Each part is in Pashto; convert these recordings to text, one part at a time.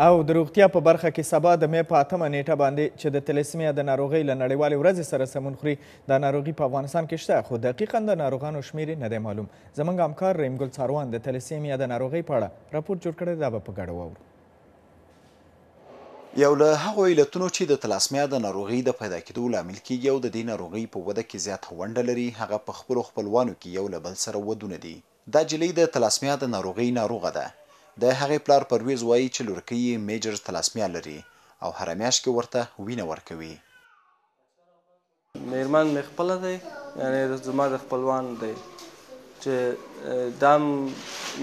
او د روغتیا په برخه کې سبا د مې په اتمه نیټه باندې چې د تلیسمیا د ناروغۍ له نړیوالې ورځې سره سمون خوري دا ناروغي په افغانستان کې شته خو دقیقا د ناروغانو شمیر نه دی معلوم زموږ همکار ریمګل څاروان د تلیسمیا د ناروغۍ په اړه راپور جوړ کړی دا به په ګډه واورو یو له هغو علتونو چې د تلاسمیا د ناروغۍ د پیدا کېدو لامل کیږي او د دې ناروغۍ په وده کې زیات ونډه لري هغه په خپلو خپلوانو کې یو له بل سره ودونه دي دا جلۍ د تلاسمیا د ناروغۍ ناروغه ده د هغې پلار پرویز وایي چې لورکۍ یې میجر تلاسمیا لري او هره میاشت کې ورته وینه ورکوي میرمن مې خپله دی یعنی زما د خپلوان دی چې دا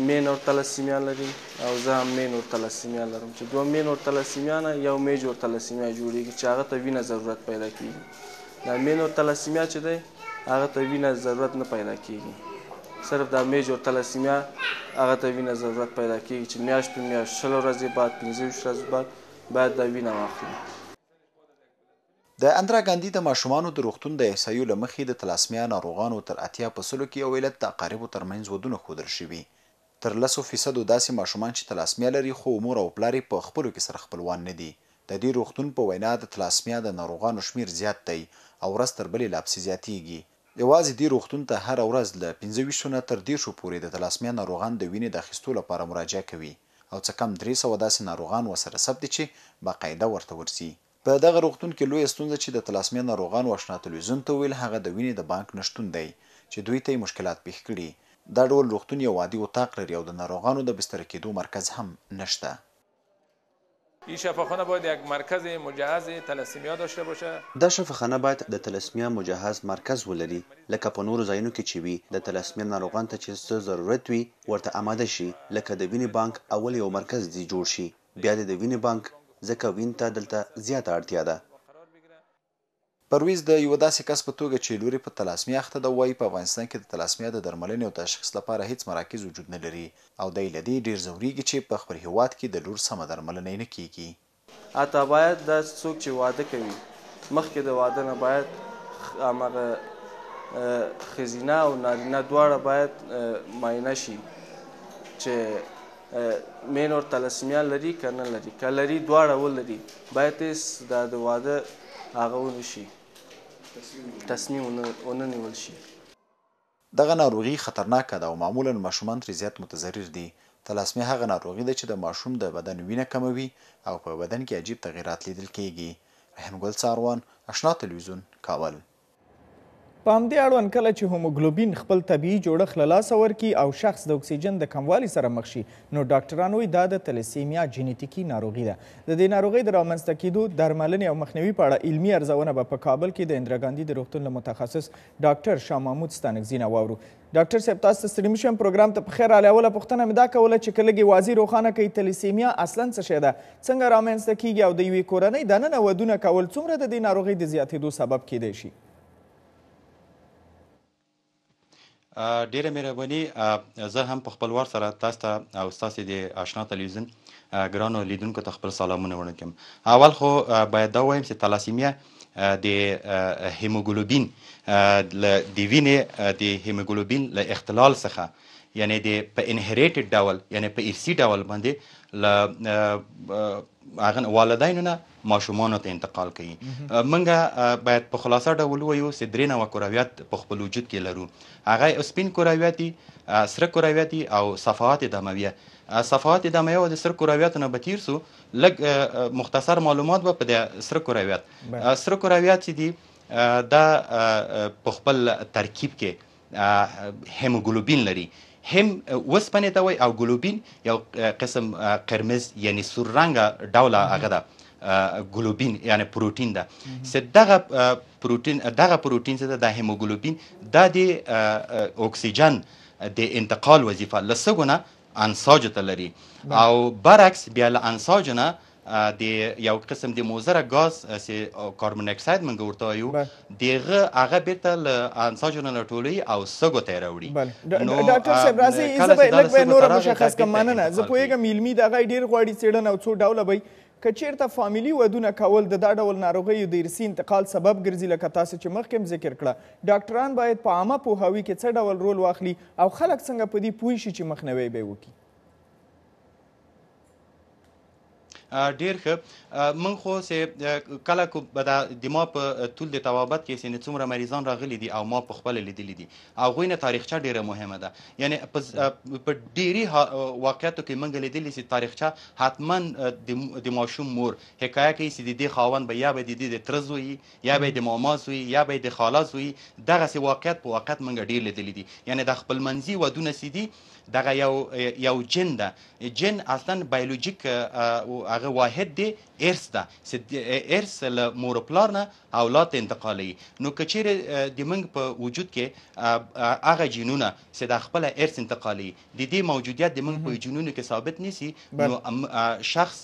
مین اور تلاسیمیا لري او زه هم مین اور تلاسیمیا لرم چې دوه مین اور تلاسیمیا نه یو میجور تلاسیمیا جوړیږي چې هغه ته وینه ضرورت پیدا کیږي دا مین اور تلاسیمیا چې دی هغه ته وینه ضرورت نه پیدا کیږي صرف د میجر تلسیمیا هغه ته وینه ضرورت پیدا کیږي چې میاشت په میاشت شل ورځې بعد 25 ورځې بعد باید دا وینه واخلي د اندرا ګاندی د ماشومانو د روغتون د احصایو لمخې د تلاسمیا ناروغانو تر اتیا په سلو کې یو علت د اقاربو ترمنځ ودونه ښودل شوي تر لسو فیصدو داسې ماشومان چې تلاسمیا لري خو مور او پلار په خپلو کې سره خپلوان نه دي د دې روغتون په وینا د تلاسمیا د ناروغانو شمیر زیات دی او ورځ تر بلې لا پسې زیاتیږي یوازې دې روغتون ته هر ورځ له 25 نه تر 30 پورې د تلاسمیا ناروغان د وینې د اخیستو لپاره مراجعه کوي او څه کم 300 داسې ناروغان وسره ثبت چې باقاعده ورته ورسي په دغه روغتون کې لوی ستونزه چې د تلاسمیا ناروغان وښنا تلویزیون ته ویل هغه د وینې د بانک نشټون دی چې دوی ته مشکلات پیښ کړي دا ډول روغتون یو عادي اتاق لري او د ناروغانو د بستر کېدو مرکز هم نشته این شفاخانه باید یک مرکز مجهز تلسمیا داشته باشه دا شفاخانه باید د تلسمیا مجهز مرکز ولري لکه په نورو ځایونو کې چې وي د تلسمیا ناروغان ته چې څه ضرورت وي ورته آماده شي لکه د وینې بانک اول یو مرکز دی جوړ شي بیا د وینې بانک ځکه وین ته دلته زیاته اړتیا ده پرویز د یو داسې کس په توګه چې لوري په تلاسمیا اخته د وای په افغانستان کې د تلاسمیا د درملنې او تشخیص لپاره هیڅ مراکز وجود نه لري او د لدی ډیر زوريږي چې په خپل هیواد کې د لور سم درملنې نه کیږي اته باید د څوک چې واده کوي مخکې د واده نه باید هغه خزینه او نارینه دواړه باید معاینه شي چې مینور تلاسمیا لري کنه لري کلري دواړه ولري باید د واده هغه ونشي تصمیم ونه نیول شي دغه ناروغي خطرناکه ده او معمولا ماشومان ترې زیات متضرر دي تلاسمیا هغه ناروغي ده چې د ماشوم د بدن وینه کموي او په بدن کې عجیب تغیرات لیدل کیږي رحمګل څاروان آشنا تلویزیون کابل په همدې اړوند کله چې هوموګلوبین خپل طبیعي جوړښت له لاسه ورکړي او شخص د اکسیجن د کموالي سره مخ شي نو ډاکټران وایي دا د تلسیمیا جینیټیکي ناروغي ده د دې ناروغۍ د رامنځته کېدو درملنې او مخنیوي په اړه علمي ارزونه به په کابل کې د اندرا ګاندي د روغتون له متخصص ډاکټر شاه محمود ستانکزینه واورو ډاکټر صاحب تاسو ته ستړي مشم پروګرام ته په خیر رالی اوله پوښتنه مې دا کوله چې که لږې واضح روښانه کوي تلیسیمیا اصلا څه شی ده څنګه رامنځته کیږي او د یوې کورنۍ دننه ودونه کول څومره د دې ناروغۍ د زیاتېدو سبب کیدی شي ډیره مهرباني زه هم په خپل ور سره تاسو ته او تاسو د آشنا تلویزیون ګرانو لیدونکو ته خپل سلامونه وړم اول خو باید دا وایم چې تلاسیمیا د هیموګلوبین د وینې د هیموګلوبین له اختلال څخه یعنی د په انهریټډ ډول یعنی په ارسی ډول باندې ل هغه والدینو نه ماشومانو ته انتقال کوي منګه باید په خلاصه ډول وایو چې درې نوع کرویات په خپل وجود کې لرو هغه سپین کرویاتي سره کرویاتي او صفحات دمویه صفحات دمویه او د سره کرویاتو نه بتیر سو لګ مختصر معلومات به په سره کرویات سره کرویات دي دا په خپل ترکیب کې هیموګلوبین لري هم وسپنې ته وای او ګلوبین یو قسم قرمز یعنی سور رنګه ډوله هغه ده ګلوبین یعنی پروتین ده چې دغه پروتین دغه پروتین چې د هیموګلوبین د د اکسیجن د انتقال وظیفه لسګونه انساج ته لري او برعکس بیا له انساج نه د یو قسم د موزره غاز چې کاربن اکساید منګه ورته یو دغه هغه بیرته له انساجن له ټولي او سګو ته راوړي نو ډاکټر صاحب راځي زه به لږ به نور مشخص کوم نه زه پوهیږم علمي دغه ډیر غواړي څېړنه او څو ډول به که چیرته فامیلي ودونه کول د دا ډول ناروغیو د ارسي انتقال سبب ګرځي لکه تاسو چې مخکې هم ذکر کړه ډاکټران باید په عامه پوهاوي کې څه ډول رول واخلي او خلک څنګه په دې پوه شي چې مخنیوی به یې وکړي ډیر ښه من خو سه کله کو بدا د ما په ټول د توابت کې سینې څومره مریضان راغلي دي او ما په خپل لیدلی دي او غوینه تاریخچه ډیره مهمه ده یعنی په ډيري واقعیتو کې منګ لیدلی سي تاریخچه حتما د ماشوم مور حکایت کې سي د خاوند به یا به د ترزوي یا به د ماما زوي یا به د خاله زوي دغه سي واقعیت په واقعیت منګ ډیر لیدلی دي یعنی د خپل منځي ودونه سي دي دغه یو یو جن ده جن اصلا بایولوژیک هغه واحد دی ارث ده چې ارث له مور پلار نه اولاد انتقالي نو کچیر د منګ په وجود کې هغه جنونه چې د خپل ارث انتقالي د دې موجودیت د منګ په جنونو کې ثابت نسی نو شخص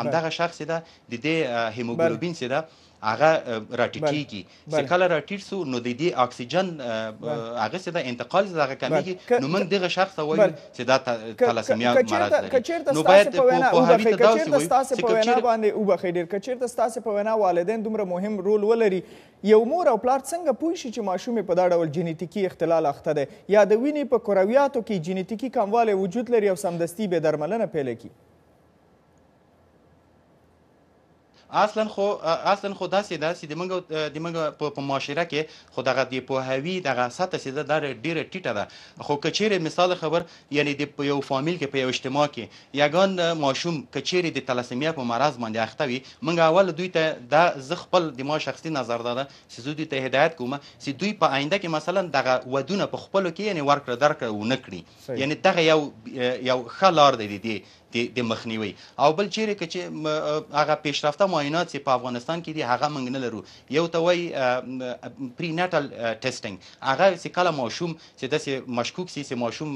همدغه شخص ده د دې هیموګلوبین چې ده هغه راټیټیږي چې کله راټیټ سو نو د دې اکسیجن هغه څه د انتقال زغه کمیږي نو موږ دغه شخص ته وایو چې دا تلاسیمیا مرض دی نو باید په هغه ته داسې وایو چې کچیر باندې او بخیر کچیر د ستاسو په وینا والدین دومره مهم رول ولري یو مور او پلار څنګه پوه شي چې ماشوم په دا ډول جنیټیکي اختلال اخته دی یا د وینې په کرویاتو کې جنیټیکي کموالی وجود لري او سمدستي به درملنه پیل کړي اصلا خو اصلا خو داسې داسې د منګ د منګ په معاشره کې خو دغه د پوهاوی دغه سطح سیده د ډیره ټیټه ده خو کچیر مثال خبر یعنی د یو فامیل کې په یو اجتماع کې یگان ماشوم کچیر د تلسمیا په مرز باندې اخته وي منګ اول دوی ته د ز خپل د ما شخصي نظر ده چې دوی ته هدایت کوم چې دوی په آینده کې مثلا دغه ودونه په خپل کې یعنی ورکړه درکړه و نکړي یعنی دغه یو یو خلار دی دی د مخنیوي او بل چیرې کې چې هغه پیشرفته معاینات په افغانستان کې دي هغه منګ نه لرو یو ته وای پری نټل ټیسټینګ هغه چې کله ماشوم چې داسې مشکوک سي چې ماشوم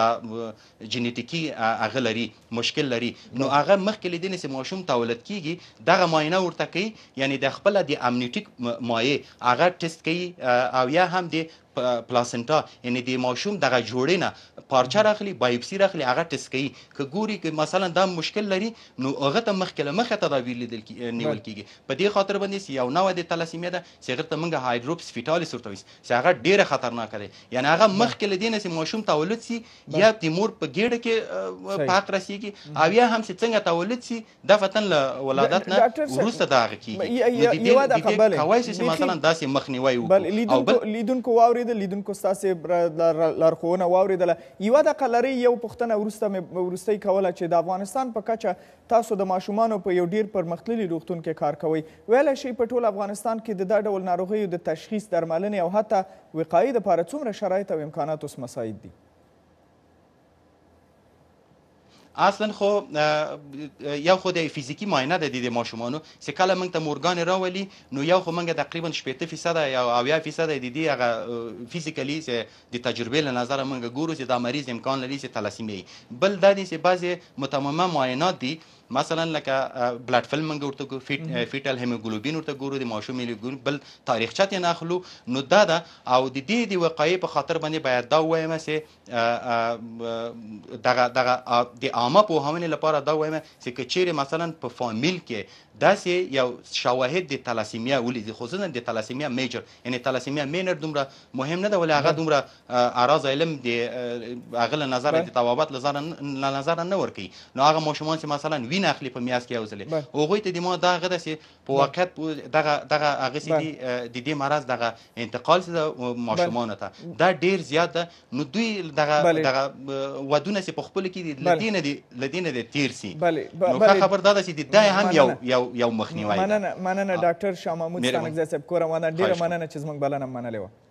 د جنټیکی هغه لري مشکل لري نو هغه مخکې لیدنه چې ماشوم تولد کیږي دغه معاینه ورته کوي یعنی د خپل د امنیټیک مایع هغه ټیسټ کوي او یا هم د پلاسنټا یعنی د ماشوم دغه جوړې نه پارچه راخلي بایوپسي راخلي هغه ټست کوي که ګوري که مثلا دا مشکل لري نو هغه ته مخکې له مخه تدابیر لیدل نیول کیږي په دې خاطر باندې یو نوې د تلاسیمیا ده چې هغه ته موږ هایډروپس فیټالیس ورته وایي چې هغه ډیره خطرناک دی یعنی هغه مخکې له دې نه چې ماشوم تولد سي یا تیمور په ګیډه کې پاک رسیږي او یا هم چې څنګه تولد سي د فتن له ولادت نه وروسته دا هغه کیږي یو دا خبره کوي چې مثلا داسې مخنیوي وکړي او لیدونکو واوري واورېدل لیدونکو ستاسې لارښوونه واورېدله یوه دقه لري یو پوښتنه وروسته مې وروستۍ کوله چې د افغانستان په کچه تاسو د ماشومانو په یو ډیر پرمختللي روغتون کې کار کوئ ویلی شئ په ټول افغانستان کې د دا ډول ناروغیو د تشخیص درملنې او حتی وقایې دپاره څومره شرایط او امکانات اوس مساعد دي اصلا خو یو خو د فزیکی معاینه د دې ماشومانو چې کله موږ ته مورګان راولي نو یو خو موږ تقریبا 80% یا اویا فیصد د دې هغه فزیکلی چې د تجربې له نظر موږ ګورو چې دا مریض امکان لري چې تلسیمي بل دا دي چې بعضی متممه معاینات دي مثلا لکه بلډ فلم موږ ورته ګورو فیټل هیموګلوبین ورته ګورو د ماشوم هیموګلوبین بل تاریخچه ته ناخلو نو دا ده او د دې د وقایع په خاطر باندې باید دا وایم چې دغه دغه د عامه پوهاوي لپاره دا وایم چې کچېره مثلا په فامیل کې داسې یو شواهد د تلاسیمیا ولیدي خصوصا د تلاسیمیا میجر یعنی تلاسیمیا مینر دومره مهم نه ده ولې هغه دومره اراض علم د هغه له نظر د توابط له نظر نه ورکی نو هغه ماشومان چې مثلا وین اخلي په میاس کې اوسلې هغه ته د ما دا غدسه په واقعیت دغه دغه هغه سي دي د دې مرض دغه انتقال څه ماشومان ته دا ډیر زیات نو دوی دغه دغه ودونه سي په خپل کې لدین دي لدین دي تیر سي نو خبر دا ده چې دا هم یو یو یو مخنیوي مننه مننه ډاکټر شاه محمود ستانګزه صاحب کوره مننه ډیره مننه چې زمنګ بلنه منلې و